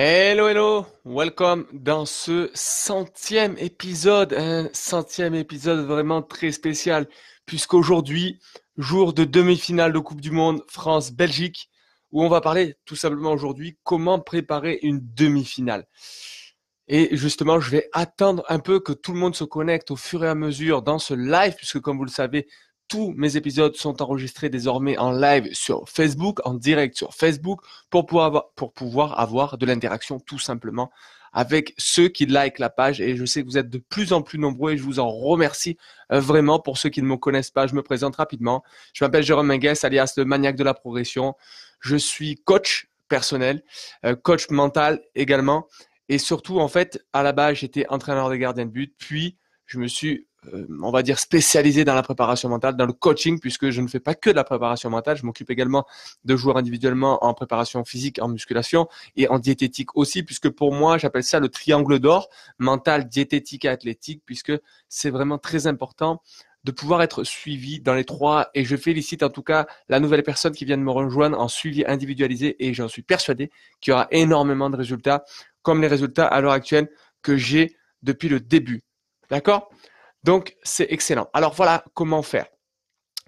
Hello, hello, welcome dans ce centième épisode, un centième épisode vraiment très spécial, puisqu'aujourd'hui, jour de demi-finale de Coupe du Monde France-Belgique, où on va parler tout simplement aujourd'hui comment préparer une demi-finale. Et justement, je vais attendre un peu que tout le monde se connecte au fur et à mesure dans ce live, puisque comme vous le savez, tous mes épisodes sont enregistrés désormais en live sur Facebook, en direct sur Facebook, pour pouvoir avoir, pour pouvoir avoir de l'interaction tout simplement avec ceux qui likent la page. Et je sais que vous êtes de plus en plus nombreux et je vous en remercie euh, vraiment. Pour ceux qui ne me connaissent pas, je me présente rapidement. Je m'appelle Jérôme Mengues, alias le maniaque de la progression. Je suis coach personnel, euh, coach mental également. Et surtout, en fait, à la base, j'étais entraîneur des gardiens de but, puis je me suis euh, on va dire, spécialisé dans la préparation mentale, dans le coaching, puisque je ne fais pas que de la préparation mentale, je m'occupe également de joueurs individuellement en préparation physique, en musculation et en diététique aussi, puisque pour moi, j'appelle ça le triangle d'or, mental, diététique et athlétique, puisque c'est vraiment très important de pouvoir être suivi dans les trois. Et je félicite en tout cas la nouvelle personne qui vient de me rejoindre en suivi individualisé et j'en suis persuadé qu'il y aura énormément de résultats, comme les résultats à l'heure actuelle que j'ai depuis le début. D'accord donc, c'est excellent. Alors voilà comment faire.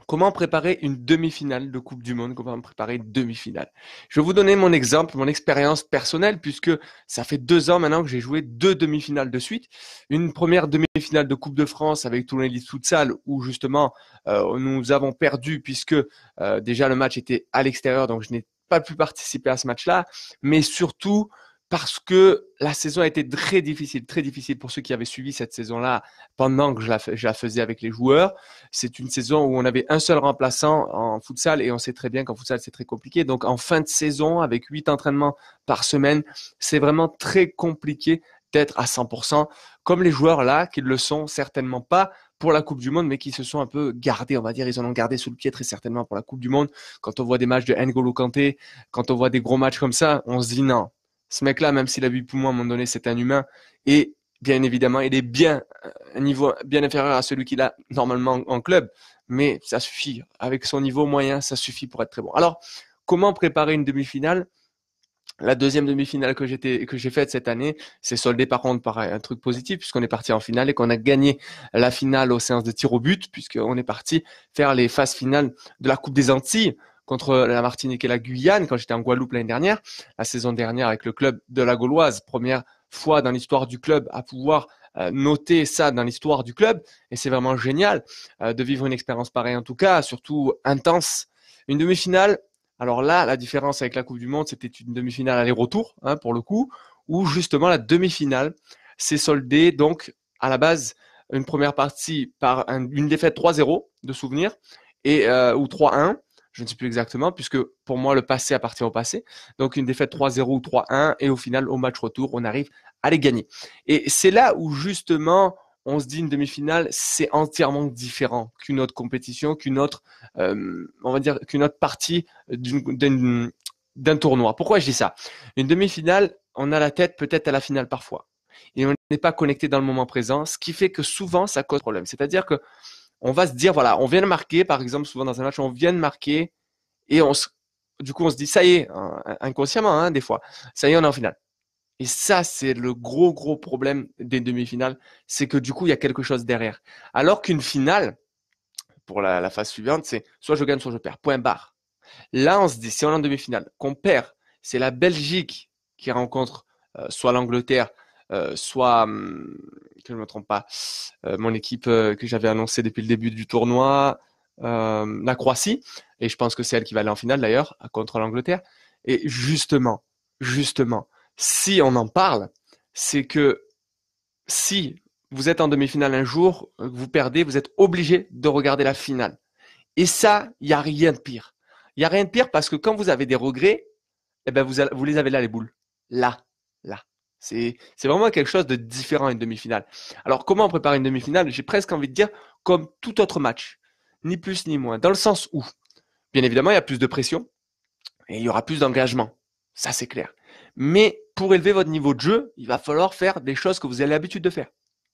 Comment préparer une demi-finale de Coupe du Monde Comment préparer une demi-finale Je vais vous donner mon exemple, mon expérience personnelle, puisque ça fait deux ans maintenant que j'ai joué deux demi-finales de suite. Une première demi-finale de Coupe de France avec Toulon salle où justement euh, nous avons perdu, puisque euh, déjà le match était à l'extérieur, donc je n'ai pas pu participer à ce match-là. Mais surtout, parce que la saison a été très difficile, très difficile pour ceux qui avaient suivi cette saison-là pendant que je la, faisais avec les joueurs. C'est une saison où on avait un seul remplaçant en futsal et on sait très bien qu'en futsal c'est très compliqué. Donc en fin de saison, avec huit entraînements par semaine, c'est vraiment très compliqué d'être à 100%, comme les joueurs là qui ne le sont certainement pas pour la Coupe du Monde, mais qui se sont un peu gardés, on va dire, ils en ont gardé sous le pied très certainement pour la Coupe du Monde. Quand on voit des matchs de N'Golo Kanté, quand on voit des gros matchs comme ça, on se dit non, ce mec-là, même s'il a 8 poumons, à un moment donné, c'est un humain. Et bien évidemment, il est bien euh, niveau bien inférieur à celui qu'il a normalement en club. Mais ça suffit. Avec son niveau moyen, ça suffit pour être très bon. Alors, comment préparer une demi-finale la deuxième demi-finale que j'ai faite cette année c'est soldé par contre par un truc positif puisqu'on est parti en finale et qu'on a gagné la finale aux séances de tir au but puisqu'on est parti faire les phases finales de la Coupe des Antilles contre la Martinique et la Guyane quand j'étais en Guadeloupe l'année dernière, la saison dernière avec le club de la Gauloise, première fois dans l'histoire du club à pouvoir euh, noter ça dans l'histoire du club et c'est vraiment génial euh, de vivre une expérience pareille en tout cas, surtout intense. Une demi-finale, alors là, la différence avec la Coupe du Monde, c'était une demi-finale aller-retour hein, pour le coup, où justement la demi-finale s'est soldée donc à la base une première partie par une défaite 3-0 de souvenir et euh, ou 3-1 je ne sais plus exactement, puisque pour moi, le passé appartient au passé. Donc, une défaite 3-0 ou 3-1, et au final, au match retour, on arrive à les gagner. Et c'est là où, justement, on se dit une demi-finale, c'est entièrement différent qu'une autre compétition, qu'une autre, euh, on va dire, qu'une autre partie d'un tournoi. Pourquoi je dis ça Une demi-finale, on a la tête peut-être à la finale parfois. Et on n'est pas connecté dans le moment présent, ce qui fait que souvent, ça cause problème. C'est-à-dire que on va se dire, voilà, on vient de marquer, par exemple, souvent dans un match, on vient de marquer et on se, du coup, on se dit, ça y est, hein, inconsciemment, hein, des fois, ça y est, on est en finale. Et ça, c'est le gros, gros problème des demi-finales, c'est que du coup, il y a quelque chose derrière. Alors qu'une finale, pour la, phase suivante, c'est soit je gagne, soit je perds, point barre. Là, on se dit, si on est en demi-finale, qu'on perd, c'est la Belgique qui rencontre euh, soit l'Angleterre, euh, soit, hum, que je ne me trompe pas, euh, mon équipe euh, que j'avais annoncée depuis le début du tournoi, euh, la Croatie, et je pense que c'est elle qui va aller en finale d'ailleurs contre l'Angleterre. Et justement, justement, si on en parle, c'est que si vous êtes en demi-finale un jour, vous perdez, vous êtes obligé de regarder la finale. Et ça, il n'y a rien de pire. Il n'y a rien de pire parce que quand vous avez des regrets, eh ben vous les avez là, les boules. Là, là. C'est vraiment quelque chose de différent une demi-finale. Alors comment prépare une demi-finale J'ai presque envie de dire comme tout autre match, ni plus ni moins, dans le sens où, bien évidemment, il y a plus de pression et il y aura plus d'engagement. Ça, c'est clair. Mais pour élever votre niveau de jeu, il va falloir faire des choses que vous avez l'habitude de faire.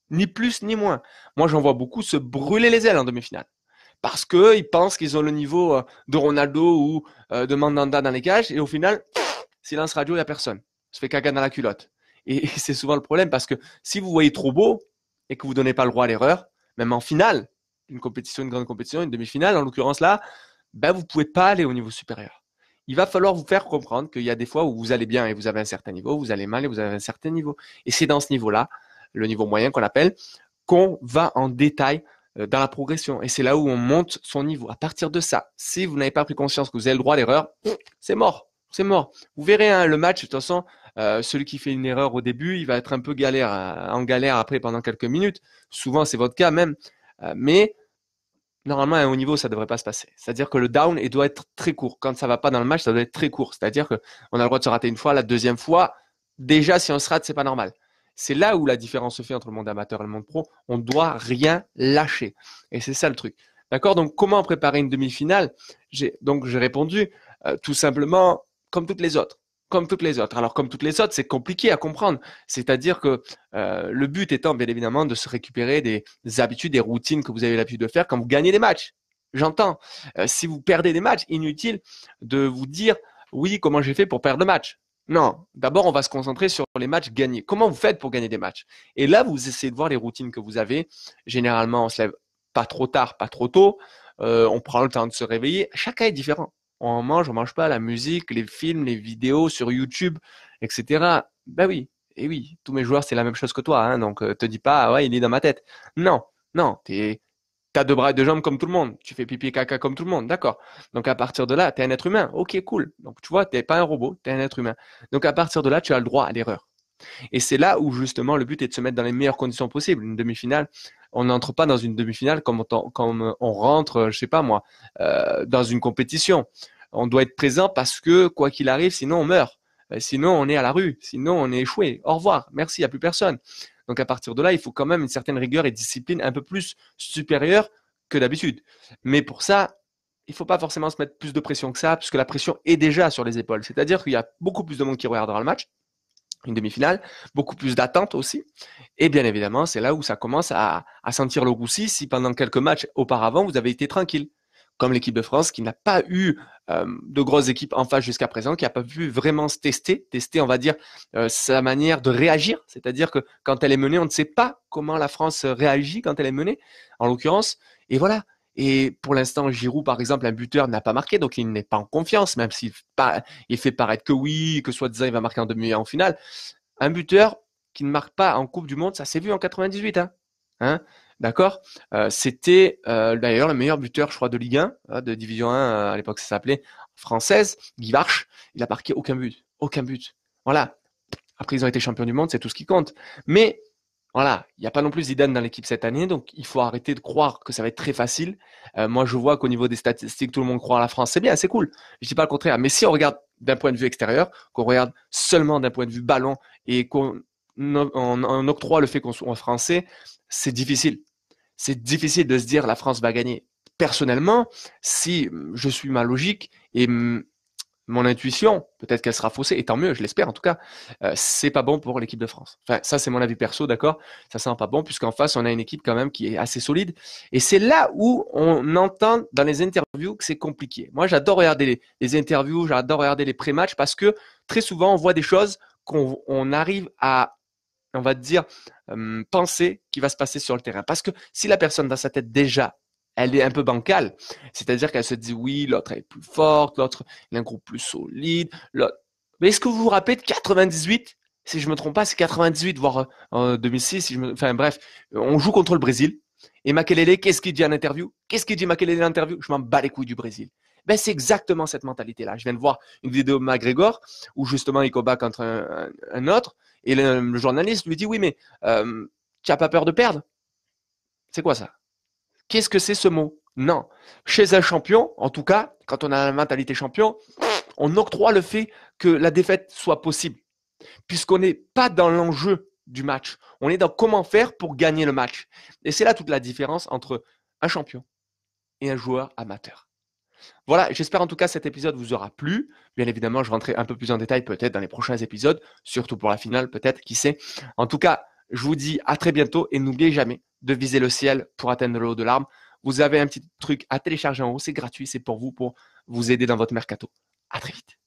Ni plus ni moins. Moi, j'en vois beaucoup se brûler les ailes en demi-finale. Parce qu'ils pensent qu'ils ont le niveau euh, de Ronaldo ou euh, de Mandanda dans les cages. Et au final, silence radio, il n'y a personne. Ça se fait caca dans la culotte. Et c'est souvent le problème parce que si vous voyez trop beau et que vous ne donnez pas le droit à l'erreur, même en finale, une compétition, une grande compétition, une demi-finale, en l'occurrence là, ben vous ne pouvez pas aller au niveau supérieur. Il va falloir vous faire comprendre qu'il y a des fois où vous allez bien et vous avez un certain niveau, vous allez mal et vous avez un certain niveau. Et c'est dans ce niveau-là, le niveau moyen qu'on appelle, qu'on va en détail euh, dans la progression. Et c'est là où on monte son niveau. À partir de ça, si vous n'avez pas pris conscience que vous avez le droit à l'erreur, c'est mort. C'est mort. Vous verrez hein, le match, de toute façon, euh, celui qui fait une erreur au début, il va être un peu galère, euh, en galère après pendant quelques minutes. Souvent, c'est votre cas même. Euh, mais normalement, à un haut niveau, ça ne devrait pas se passer. C'est-à-dire que le down, il doit être très court. Quand ça ne va pas dans le match, ça doit être très court. C'est-à-dire qu'on a le droit de se rater une fois, la deuxième fois, déjà, si on se rate, c'est pas normal. C'est là où la différence se fait entre le monde amateur et le monde pro. On ne doit rien lâcher. Et c'est ça le truc. D'accord Donc, comment préparer une demi-finale Donc, j'ai répondu tout simplement comme toutes les autres comme toutes les autres. Alors comme toutes les autres, c'est compliqué à comprendre. C'est-à-dire que euh, le but étant bien évidemment de se récupérer des, habitudes, des routines que vous avez l'habitude de faire quand vous gagnez des matchs. J'entends. Euh, si vous perdez des matchs, inutile de vous dire oui, comment j'ai fait pour perdre le match. Non, d'abord on va se concentrer sur les matchs gagnés. Comment vous faites pour gagner des matchs Et là, vous essayez de voir les routines que vous avez. Généralement, on se lève pas trop tard, pas trop tôt. Euh, on prend le temps de se réveiller. Chacun est différent on mange, on mange pas, la musique, les films, les vidéos sur YouTube, etc. Ben oui, et oui, tous mes joueurs, c'est la même chose que toi, hein, donc euh, te dis pas, ah ouais, il est dans ma tête. Non, non, tu as deux bras et deux jambes comme tout le monde, tu fais pipi et caca comme tout le monde, d'accord. Donc à partir de là, tu es un être humain, ok, cool. Donc tu vois, tu pas un robot, tu es un être humain. Donc à partir de là, tu as le droit à l'erreur. Et c'est là où justement le but est de se mettre dans les meilleures conditions possibles. Une demi-finale, on n'entre pas dans une demi-finale comme on, rentre, je sais pas moi, euh, dans une compétition. On doit être présent parce que quoi qu'il arrive, sinon on meurt. Euh, sinon on est à la rue. Sinon on est échoué. Au revoir. Merci, il n'y a plus personne. Donc à partir de là, il faut quand même une certaine rigueur et discipline un peu plus supérieure que d'habitude. Mais pour ça, il ne faut pas forcément se mettre plus de pression que ça, puisque la pression est déjà sur les épaules. C'est-à-dire qu'il y a beaucoup plus de monde qui regardera le match une demi-finale, beaucoup plus d'attentes aussi. Et bien évidemment, c'est là où ça commence à, sentir le roussi si pendant quelques matchs auparavant, vous avez été tranquille. Comme l'équipe de France qui n'a pas eu euh, de grosses équipes en face jusqu'à présent, qui n'a pas pu vraiment se tester, tester, on va dire, euh, sa manière de réagir. C'est-à-dire que quand elle est menée, on ne sait pas comment la France réagit quand elle est menée, en l'occurrence. Et voilà, et pour l'instant, Giroud, par exemple, un buteur n'a pas marqué, donc il n'est pas en confiance, même s'il il fait paraître que oui, que soi-disant il va marquer en demi en finale. Un buteur qui ne marque pas en Coupe du Monde, ça s'est vu en 98. Hein, hein, D'accord euh, C'était euh, d'ailleurs le meilleur buteur, je crois, de Ligue 1, hein, de Division 1 euh, à l'époque, ça s'appelait française, Guy il a marqué aucun but. Aucun but. Voilà. Après, ils ont été champions du monde, c'est tout ce qui compte. Mais voilà, il n'y a pas non plus Zidane dans l'équipe cette année, donc il faut arrêter de croire que ça va être très facile. Euh, moi, je vois qu'au niveau des statistiques, tout le monde croit à la France. C'est bien, c'est cool. Je dis pas le contraire. Mais si on regarde d'un point de vue extérieur, qu'on regarde seulement d'un point de vue ballon et qu'on octroie le fait qu'on soit français, c'est difficile. C'est difficile de se dire la France va gagner. Personnellement, si je suis ma logique et mon intuition, peut-être qu'elle sera faussée, et tant mieux, je l'espère en tout cas, euh, c'est pas bon pour l'équipe de France. Enfin, ça, c'est mon avis perso, d'accord Ça sent pas bon, puisqu'en face, on a une équipe quand même qui est assez solide. Et c'est là où on entend dans les interviews que c'est compliqué. Moi, j'adore regarder les, interviews, j'adore regarder les pré-matchs, parce que très souvent, on voit des choses qu'on arrive à on va dire, euh, penser qui va se passer sur le terrain. Parce que si la personne dans sa tête déjà elle est un peu bancale. C'est-à-dire qu'elle se dit oui, l'autre est plus forte, l'autre a un groupe plus solide. Mais est-ce que vous vous rappelez de 98 Si je me trompe pas, c'est 98 voire euh, 2006. Si je Enfin bref, on joue contre le Brésil. Et Makelele, qu'est-ce qu'il dit en interview Qu'est-ce qu'il dit Makelele en interview Je m'en bats les couilles du Brésil. Ben, c'est exactement cette mentalité-là. Je viens de voir une vidéo de McGregor où justement il combat contre un, autre et le, journaliste lui dit oui mais euh, tu n'as pas peur de perdre C'est quoi ça Qu'est-ce que c'est ce mot Non. Chez un champion, en tout cas, quand on a la mentalité champion, on octroie le fait que la défaite soit possible, puisqu'on n'est pas dans l'enjeu du match. On est dans comment faire pour gagner le match. Et c'est là toute la différence entre un champion et un joueur amateur. Voilà, j'espère en tout cas cet épisode vous aura plu. Bien évidemment, je rentrerai un peu plus en détail peut-être dans les prochains épisodes, surtout pour la finale peut-être, qui sait. En tout cas, je vous dis à très bientôt et n'oubliez jamais, de viser le ciel pour atteindre le haut de l'arbre. Vous avez un petit truc à télécharger en haut, c'est gratuit, c'est pour vous, pour vous aider dans votre mercato. À très vite.